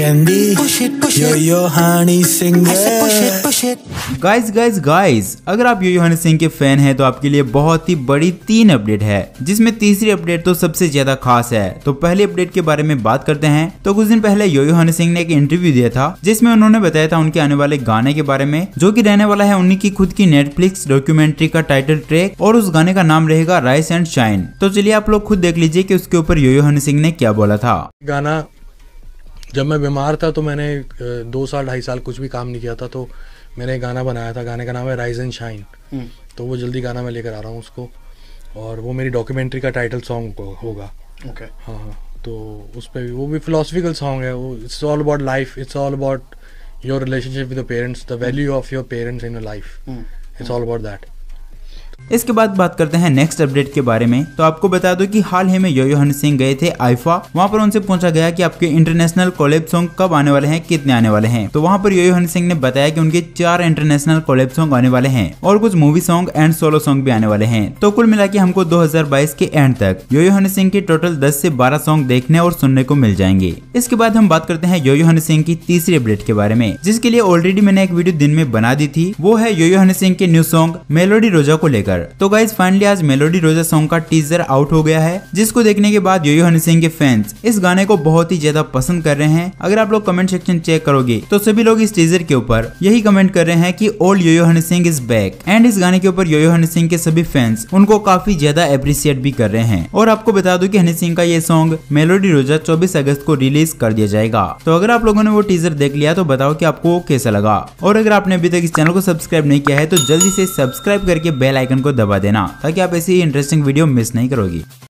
candy Push it, push yo yo Honey Singh guys guys guys अगर आप यो यो सिंह के फैन हैं तो आपके लिए बहुत ही बड़ी तीन अपडेट है जिसमें तीसरी अपडेट तो सबसे ज्यादा खास है तो पहली अपडेट के बारे में बात करते हैं तो कुछ दिन पहले यो यो हनी सिंह ने एक इंटरव्यू दिया था जिसमें उन्होंने बताया था उनके आने वाले गाने के बारे में जो की रहने वाला है उन्हीं की खुद की नेटफ्लिक्स डॉक्यूमेंट्री का टाइटल ट्रैक और उस गाने का नाम रहेगा राइस एंड शाइन तो चलिए आप लोग खुद देख लीजिए की उसके ऊपर यो हनी सिंह ने क्या बोला था गाना जब मैं बीमार था तो मैंने दो साल ढाई साल कुछ भी काम नहीं किया था तो मैंने एक गाना बनाया था गाने का नाम है राइज एंड शाइन तो वो जल्दी गाना मैं लेकर आ रहा हूँ उसको और वो मेरी डॉक्यूमेंट्री का टाइटल सॉन्ग होगा ओके हाँ हाँ तो उस पर भी वो भी फिलोसफिकल सॉन्ग है वो it's all about life it's all about your relationship with parents the value of your parents in life it's all about that इसके बाद बात करते हैं नेक्स्ट अपडेट के बारे में तो आपको बता दो कि हाल ही में योयो हनी सिंह गए थे आइफा वहाँ पर उनसे पूछा गया कि आपके इंटरनेशनल कॉलेज सॉन्ग कब आने वाले हैं कितने आने वाले हैं तो वहाँ पर योयो हनी सिंह ने बताया कि उनके चार इंटरनेशनल कॉलेज सॉन्ग आने वाले हैं और कुछ movie song and solo song भी आने वाले हैं तो कुल मिला हमको दो के एंड तक योयो हनी सिंह के टोटल दस से बारह सॉन्ग देखने और सुनने को मिल जाएंगे इसके बाद हम बात करते हैं योयो हनी सिंह की तीसरी अपडेट के बारे में जिसके लिए ऑलरेडी मैंने एक वीडियो दिन में बना दी थी वो है योयो हनी सिंह के न्यू सॉन्ग मेलोडी रोजा को लेकर लेकर तो गाइज फाइनली आज मेलोडी रोजा सॉन्ग का टीजर आउट हो गया है जिसको देखने के बाद योयो हनी सिंह के फैंस इस गाने को बहुत ही ज्यादा पसंद कर रहे हैं अगर आप लोग कमेंट सेक्शन चेक करोगे तो सभी लोग इस टीजर के ऊपर यही कमेंट कर रहे हैं की old yo yo Honey Singh is back and इस गाने के ऊपर योयो हनी सिंह के सभी फैंस उनको काफी ज्यादा अप्रिसिएट भी कर रहे हैं और आपको बता दू की हनी सिंह का ये सॉन्ग मेलोडी रोजा चौबीस अगस्त को रिलीज कर दिया जाएगा तो अगर आप लोगों ने वो टीजर देख लिया तो बताओ की आपको कैसा लगा और अगर आपने अभी तक इस चैनल को सब्सक्राइब नहीं किया है तो जल्दी से सब्सक्राइब करके बेल आइकन को दबा देना ताकि आप ऐसी इंटरेस्टिंग वीडियो मिस नहीं करोगी